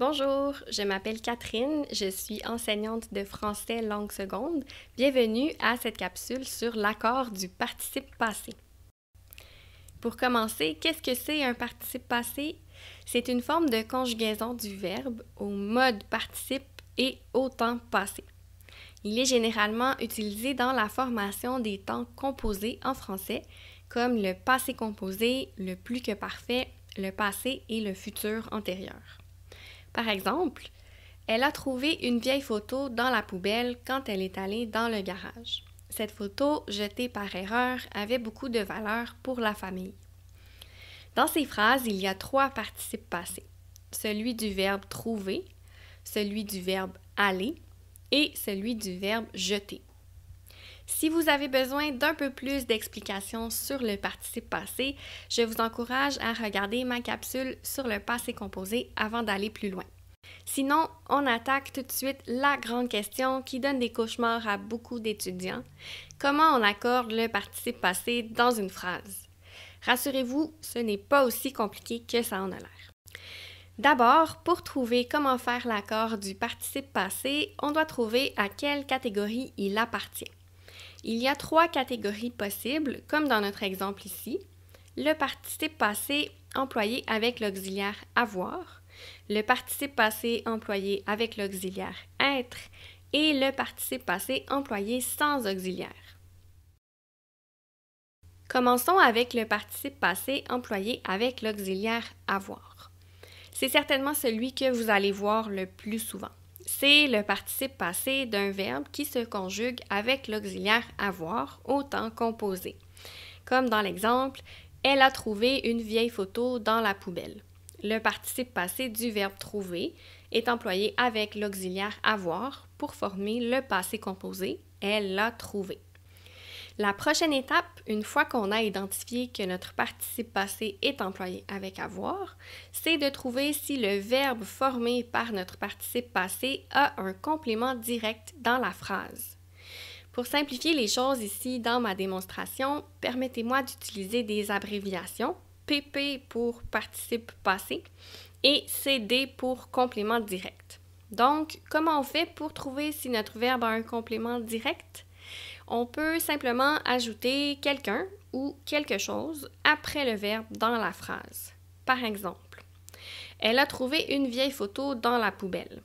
Bonjour, je m'appelle Catherine, je suis enseignante de français langue seconde. Bienvenue à cette capsule sur l'accord du participe passé. Pour commencer, qu'est-ce que c'est un participe passé? C'est une forme de conjugaison du verbe au mode participe et au temps passé. Il est généralement utilisé dans la formation des temps composés en français, comme le passé composé, le plus que parfait, le passé et le futur antérieur. Par exemple, elle a trouvé une vieille photo dans la poubelle quand elle est allée dans le garage. Cette photo, jetée par erreur, avait beaucoup de valeur pour la famille. Dans ces phrases, il y a trois participes passés. Celui du verbe trouver, celui du verbe aller et celui du verbe jeter. Si vous avez besoin d'un peu plus d'explications sur le participe passé, je vous encourage à regarder ma capsule sur le passé composé avant d'aller plus loin. Sinon, on attaque tout de suite la grande question qui donne des cauchemars à beaucoup d'étudiants. Comment on accorde le participe passé dans une phrase? Rassurez-vous, ce n'est pas aussi compliqué que ça en a l'air. D'abord, pour trouver comment faire l'accord du participe passé, on doit trouver à quelle catégorie il appartient. Il y a trois catégories possibles, comme dans notre exemple ici. Le participe passé employé avec l'auxiliaire avoir, le participe passé employé avec l'auxiliaire être et le participe passé employé sans auxiliaire. Commençons avec le participe passé employé avec l'auxiliaire avoir. C'est certainement celui que vous allez voir le plus souvent c'est le participe passé d'un verbe qui se conjugue avec l'auxiliaire avoir au temps composé. Comme dans l'exemple, elle a trouvé une vieille photo dans la poubelle. Le participe passé du verbe trouver est employé avec l'auxiliaire avoir pour former le passé composé elle l'a trouvé. La prochaine étape, une fois qu'on a identifié que notre participe passé est employé avec avoir, c'est de trouver si le verbe formé par notre participe passé a un complément direct dans la phrase. Pour simplifier les choses ici dans ma démonstration, permettez-moi d'utiliser des abréviations PP pour participe passé et CD pour complément direct. Donc, comment on fait pour trouver si notre verbe a un complément direct? on peut simplement ajouter quelqu'un ou quelque chose après le verbe dans la phrase. Par exemple, elle a trouvé une vieille photo dans la poubelle.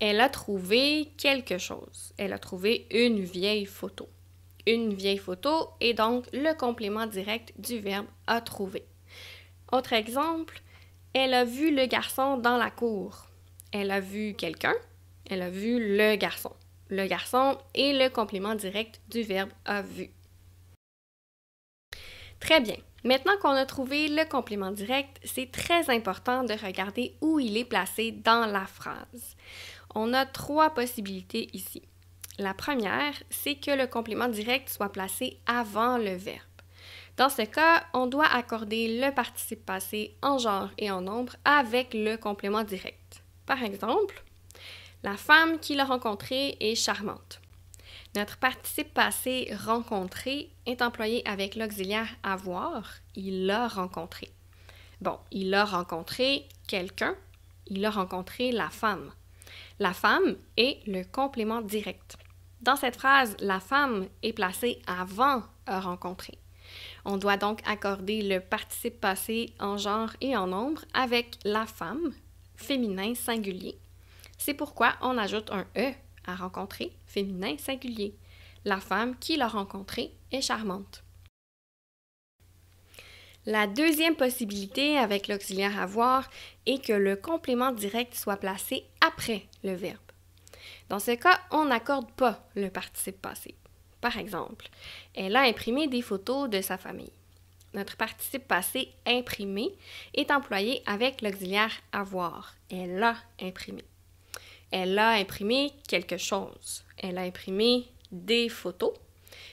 Elle a trouvé quelque chose. Elle a trouvé une vieille photo. Une vieille photo est donc le complément direct du verbe a trouvé. Autre exemple, elle a vu le garçon dans la cour. Elle a vu quelqu'un. Elle a vu le garçon le garçon et le complément direct du verbe a vu. Très bien. Maintenant qu'on a trouvé le complément direct, c'est très important de regarder où il est placé dans la phrase. On a trois possibilités ici. La première, c'est que le complément direct soit placé avant le verbe. Dans ce cas, on doit accorder le participe passé en genre et en nombre avec le complément direct. Par exemple, la femme qui l'a rencontré est charmante. Notre participe passé rencontré est employé avec l'auxiliaire avoir. Il l'a rencontré. Bon, il a rencontré quelqu'un. Il a rencontré la femme. La femme est le complément direct. Dans cette phrase, la femme est placée avant a rencontré. On doit donc accorder le participe passé en genre et en nombre avec la femme, féminin singulier, c'est pourquoi on ajoute un E à rencontrer, féminin singulier. La femme qui l'a rencontré est charmante. La deuxième possibilité avec l'auxiliaire avoir est que le complément direct soit placé après le verbe. Dans ce cas, on n'accorde pas le participe passé. Par exemple, elle a imprimé des photos de sa famille. Notre participe passé imprimé est employé avec l'auxiliaire avoir. Elle l'a imprimé elle a imprimé quelque chose. Elle a imprimé des photos,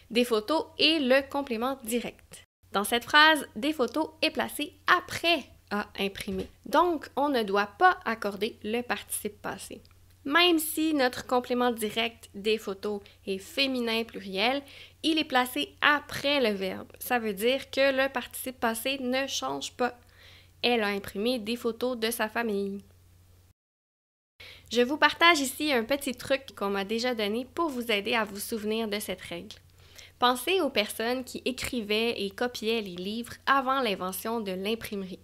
des photos est le complément direct. Dans cette phrase, des photos est placé après a imprimé ». Donc, on ne doit pas accorder le participe passé. Même si notre complément direct des photos est féminin pluriel, il est placé après le verbe. Ça veut dire que le participe passé ne change pas. Elle a imprimé des photos de sa famille. Je vous partage ici un petit truc qu'on m'a déjà donné pour vous aider à vous souvenir de cette règle. Pensez aux personnes qui écrivaient et copiaient les livres avant l'invention de l'imprimerie.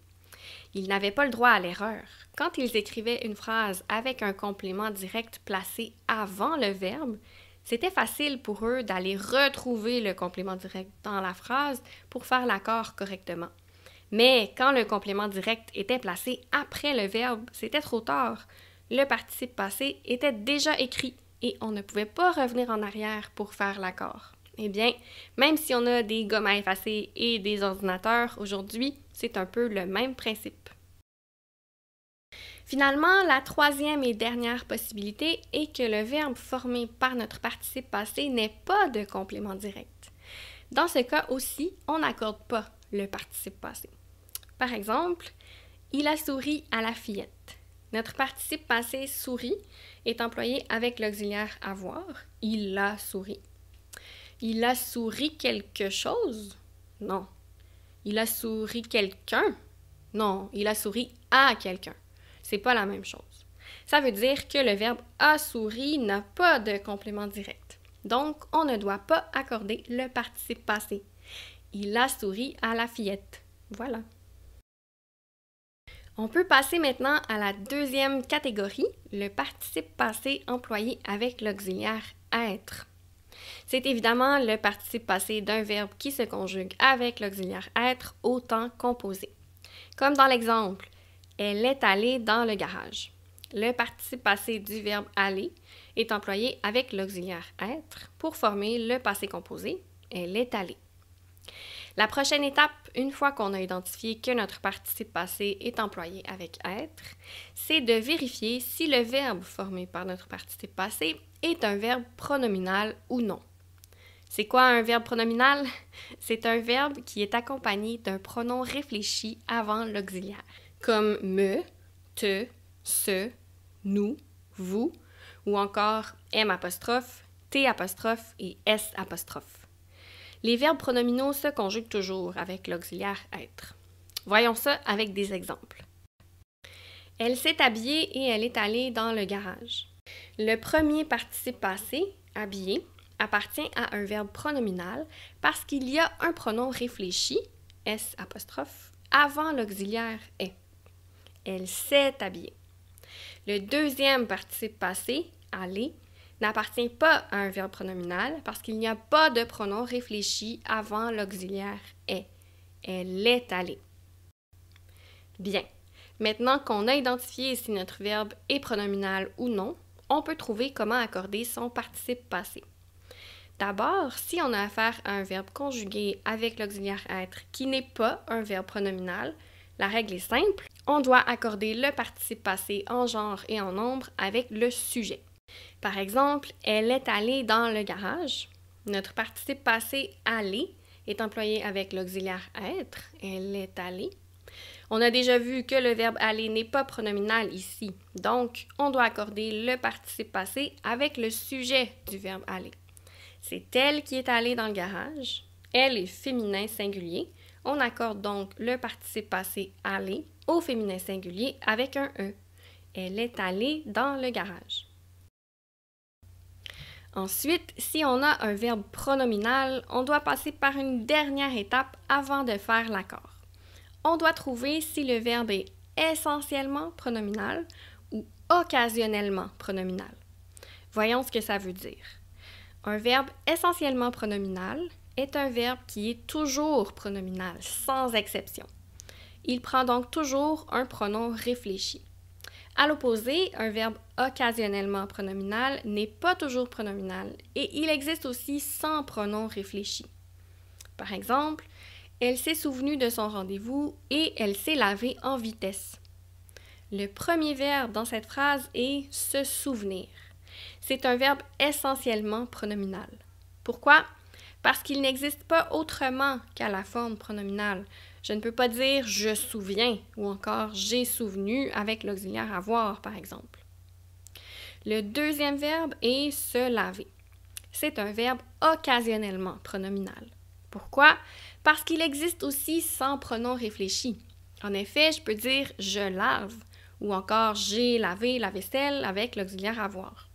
Ils n'avaient pas le droit à l'erreur. Quand ils écrivaient une phrase avec un complément direct placé avant le verbe, c'était facile pour eux d'aller retrouver le complément direct dans la phrase pour faire l'accord correctement. Mais quand le complément direct était placé après le verbe, c'était trop tard le participe passé était déjà écrit et on ne pouvait pas revenir en arrière pour faire l'accord. Eh bien, même si on a des gommes à et des ordinateurs aujourd'hui, c'est un peu le même principe. Finalement, la troisième et dernière possibilité est que le verbe formé par notre participe passé n'ait pas de complément direct. Dans ce cas aussi, on n'accorde pas le participe passé. Par exemple, il a souri à la fillette. Notre participe passé sourit est employé avec l'auxiliaire avoir. Il a souri. Il a souri quelque chose? Non. Il a souri quelqu'un? Non. Il a souri à quelqu'un. C'est pas la même chose. Ça veut dire que le verbe a souri n'a pas de complément direct. Donc, on ne doit pas accorder le participe passé. Il a souri à la fillette. Voilà. On peut passer maintenant à la deuxième catégorie, le participe passé employé avec l'auxiliaire être. C'est évidemment le participe passé d'un verbe qui se conjugue avec l'auxiliaire être au temps composé. Comme dans l'exemple, elle est allée dans le garage. Le participe passé du verbe aller est employé avec l'auxiliaire être pour former le passé composé, elle est allée. La prochaine étape, une fois qu'on a identifié que notre participe passé est employé avec être, c'est de vérifier si le verbe formé par notre participe passé est un verbe pronominal ou non. C'est quoi un verbe pronominal? C'est un verbe qui est accompagné d'un pronom réfléchi avant l'auxiliaire, comme me, te, ce, nous, vous, ou encore m t et s les verbes pronominaux se conjuguent toujours avec l'auxiliaire être. Voyons ça avec des exemples. Elle s'est habillée et elle est allée dans le garage. Le premier participe passé, habillé, appartient à un verbe pronominal parce qu'il y a un pronom réfléchi, S apostrophe, avant l'auxiliaire est. Elle s'est habillée. Le deuxième participe passé, aller, n'appartient pas à un verbe pronominal parce qu'il n'y a pas de pronom réfléchi avant l'auxiliaire est. Elle est allée. Bien. Maintenant qu'on a identifié si notre verbe est pronominal ou non, on peut trouver comment accorder son participe passé. D'abord, si on a affaire à un verbe conjugué avec l'auxiliaire être qui n'est pas un verbe pronominal, la règle est simple, on doit accorder le participe passé en genre et en nombre avec le sujet. Par exemple, elle est allée dans le garage. Notre participe passé aller est employé avec l'auxiliaire être. Elle est allée. On a déjà vu que le verbe aller n'est pas pronominal ici. Donc, on doit accorder le participe passé avec le sujet du verbe aller. C'est elle qui est allée dans le garage. Elle est féminin singulier. On accorde donc le participe passé aller au féminin singulier avec un E. Elle est allée dans le garage. Ensuite, si on a un verbe pronominal, on doit passer par une dernière étape avant de faire l'accord. On doit trouver si le verbe est essentiellement pronominal ou occasionnellement pronominal. Voyons ce que ça veut dire. Un verbe essentiellement pronominal est un verbe qui est toujours pronominal, sans exception. Il prend donc toujours un pronom réfléchi. À l'opposé, un verbe occasionnellement pronominal n'est pas toujours pronominal et il existe aussi sans pronom réfléchi. Par exemple, elle s'est souvenue de son rendez-vous et elle s'est lavée en vitesse. Le premier verbe dans cette phrase est se souvenir. C'est un verbe essentiellement pronominal. Pourquoi? Parce qu'il n'existe pas autrement qu'à la forme pronominale, je ne peux pas dire je souviens ou encore j'ai souvenu avec l'auxiliaire avoir, par exemple. Le deuxième verbe est se laver. C'est un verbe occasionnellement pronominal. Pourquoi? Parce qu'il existe aussi sans pronom réfléchi. En effet, je peux dire je lave ou encore j'ai lavé la vaisselle avec l'auxiliaire avoir.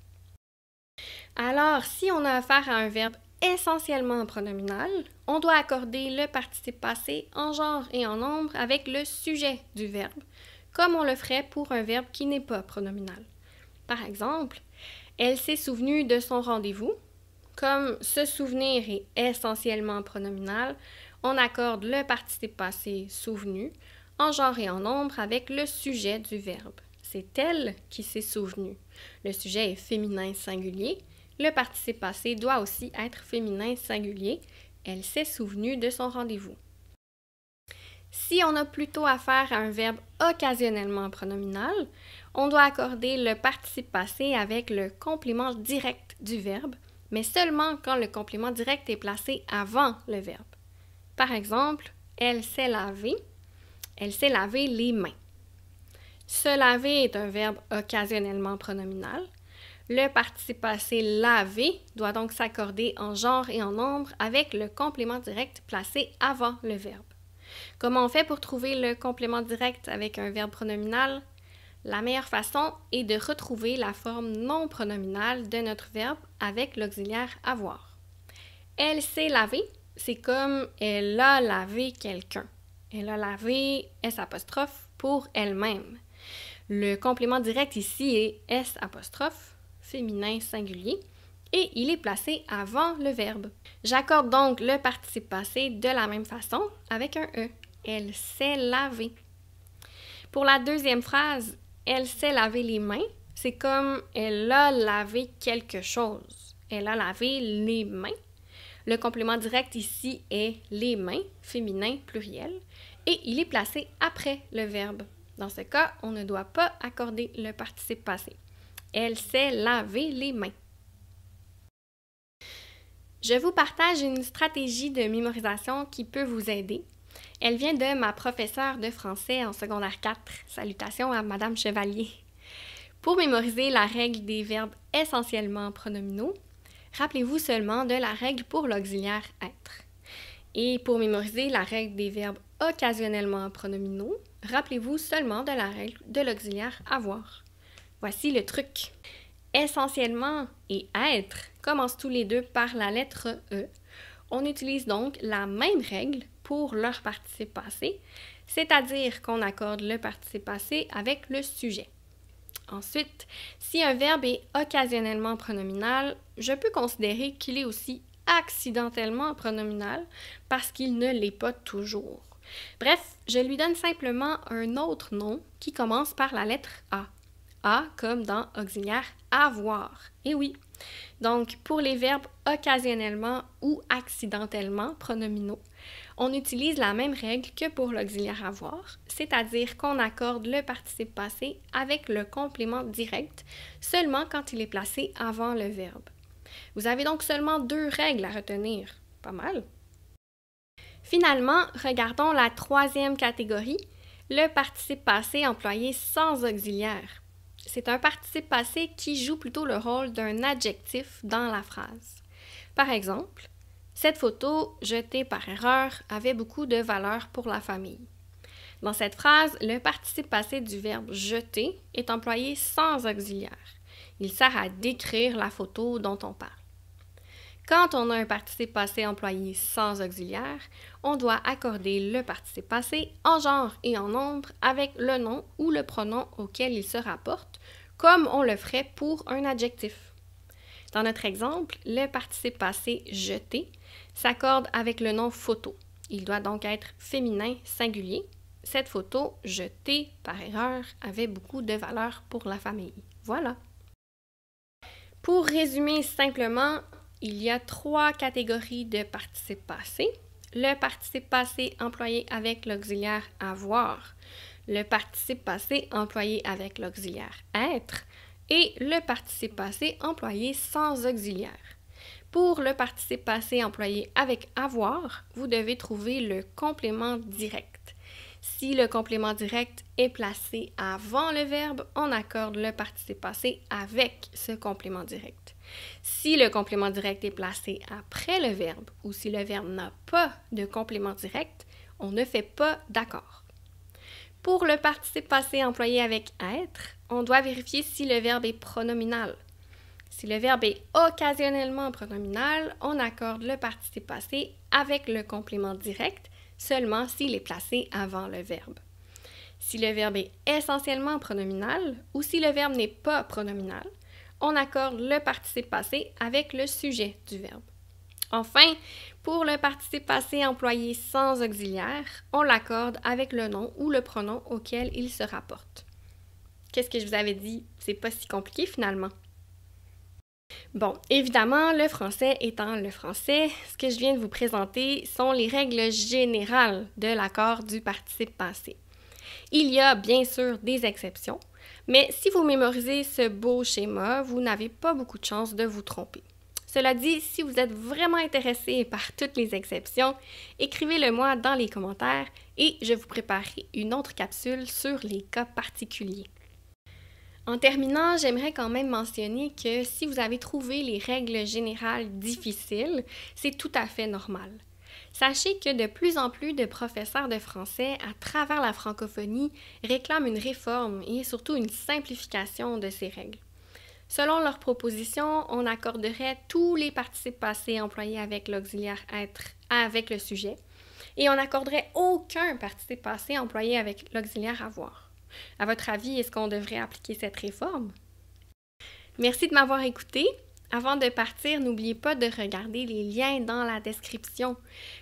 Alors, si on a affaire à un verbe essentiellement pronominal, on doit accorder le participe passé en genre et en nombre avec le sujet du verbe, comme on le ferait pour un verbe qui n'est pas pronominal. Par exemple, elle s'est souvenue de son rendez-vous. Comme se souvenir est essentiellement pronominal, on accorde le participe passé souvenu en genre et en nombre avec le sujet du verbe. C'est elle qui s'est souvenue. Le sujet est féminin singulier le participe passé doit aussi être féminin singulier. Elle s'est souvenue de son rendez-vous. Si on a plutôt affaire à un verbe occasionnellement pronominal, on doit accorder le participe passé avec le complément direct du verbe, mais seulement quand le complément direct est placé avant le verbe. Par exemple, elle s'est lavée, elle s'est lavé les mains. Se laver est un verbe occasionnellement pronominal, le participe passé lavé doit donc s'accorder en genre et en nombre avec le complément direct placé avant le verbe. Comment on fait pour trouver le complément direct avec un verbe pronominal? La meilleure façon est de retrouver la forme non pronominale de notre verbe avec l'auxiliaire avoir. Elle s'est lavée, c'est comme elle a lavé quelqu'un. Elle a lavé S pour elle-même. Le complément direct ici est S féminin singulier et il est placé avant le verbe. J'accorde donc le participe passé de la même façon avec un E. Elle s'est lavée. Pour la deuxième phrase, elle s'est lavé les mains, c'est comme elle a lavé quelque chose. Elle a lavé les mains. Le complément direct ici est les mains, féminin, pluriel, et il est placé après le verbe. Dans ce cas, on ne doit pas accorder le participe passé. Elle sait laver les mains. Je vous partage une stratégie de mémorisation qui peut vous aider. Elle vient de ma professeure de français en secondaire 4. Salutations à Madame Chevalier. Pour mémoriser la règle des verbes essentiellement pronominaux, rappelez-vous seulement de la règle pour l'auxiliaire être. Et pour mémoriser la règle des verbes occasionnellement pronominaux, rappelez-vous seulement de la règle de l'auxiliaire avoir. Voici le truc. Essentiellement et être commencent tous les deux par la lettre E. On utilise donc la même règle pour leur participe passé, c'est-à-dire qu'on accorde le participe passé avec le sujet. Ensuite, si un verbe est occasionnellement pronominal, je peux considérer qu'il est aussi accidentellement pronominal parce qu'il ne l'est pas toujours. Bref, je lui donne simplement un autre nom qui commence par la lettre A. A comme dans auxiliaire avoir. Et eh oui. Donc, pour les verbes occasionnellement ou accidentellement pronominaux, on utilise la même règle que pour l'auxiliaire avoir, c'est-à-dire qu'on accorde le participe passé avec le complément direct seulement quand il est placé avant le verbe. Vous avez donc seulement deux règles à retenir. Pas mal. Finalement, regardons la troisième catégorie, le participe passé employé sans auxiliaire. C'est un participe passé qui joue plutôt le rôle d'un adjectif dans la phrase. Par exemple, cette photo jetée par erreur avait beaucoup de valeur pour la famille. Dans cette phrase, le participe passé du verbe jeter est employé sans auxiliaire. Il sert à décrire la photo dont on parle. Quand on a un participe passé employé sans auxiliaire, on doit accorder le participe passé en genre et en nombre avec le nom ou le pronom auquel il se rapporte, comme on le ferait pour un adjectif. Dans notre exemple, le participe passé jeté s'accorde avec le nom photo. Il doit donc être féminin singulier. Cette photo jetée par erreur avait beaucoup de valeur pour la famille. Voilà. Pour résumer simplement, il y a trois catégories de participe passé. Le participe passé employé avec l'auxiliaire avoir, le participe passé employé avec l'auxiliaire être et le participe passé employé sans auxiliaire. Pour le participe passé employé avec avoir, vous devez trouver le complément direct. Si le complément direct est placé avant le verbe, on accorde le participe passé avec ce complément direct. Si le complément direct est placé après le verbe ou si le verbe n'a pas de complément direct, on ne fait pas d'accord. Pour le participe passé employé avec être, on doit vérifier si le verbe est pronominal. Si le verbe est occasionnellement pronominal, on accorde le participe passé avec le complément direct seulement s'il est placé avant le verbe. Si le verbe est essentiellement pronominal ou si le verbe n'est pas pronominal, on accorde le participe passé avec le sujet du verbe. Enfin, pour le participe passé employé sans auxiliaire, on l'accorde avec le nom ou le pronom auquel il se rapporte. Qu'est-ce que je vous avais dit? C'est pas si compliqué finalement. Bon, évidemment, le français étant le français, ce que je viens de vous présenter sont les règles générales de l'accord du participe passé. Il y a bien sûr des exceptions, mais si vous mémorisez ce beau schéma, vous n'avez pas beaucoup de chances de vous tromper. Cela dit, si vous êtes vraiment intéressé par toutes les exceptions, écrivez-le moi dans les commentaires et je vous préparerai une autre capsule sur les cas particuliers. En terminant, j'aimerais quand même mentionner que si vous avez trouvé les règles générales difficiles, c'est tout à fait normal. Sachez que de plus en plus de professeurs de français à travers la francophonie réclament une réforme et surtout une simplification de ces règles. Selon leur proposition, on accorderait tous les participes passés employés avec l'auxiliaire être avec le sujet et on n'accorderait aucun participe passé employé avec l'auxiliaire avoir. À votre avis, est-ce qu'on devrait appliquer cette réforme? Merci de m'avoir écouté. Avant de partir, n'oubliez pas de regarder les liens dans la description.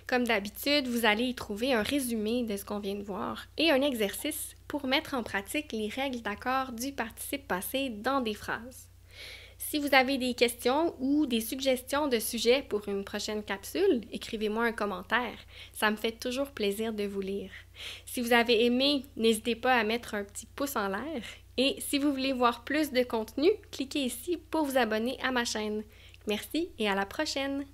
Comme d'habitude, vous allez y trouver un résumé de ce qu'on vient de voir et un exercice pour mettre en pratique les règles d'accord du participe passé dans des phrases. Si vous avez des questions ou des suggestions de sujets pour une prochaine capsule, écrivez-moi un commentaire. Ça me fait toujours plaisir de vous lire. Si vous avez aimé, n'hésitez pas à mettre un petit pouce en l'air et si vous voulez voir plus de contenu, cliquez ici pour vous abonner à ma chaîne. Merci et à la prochaine!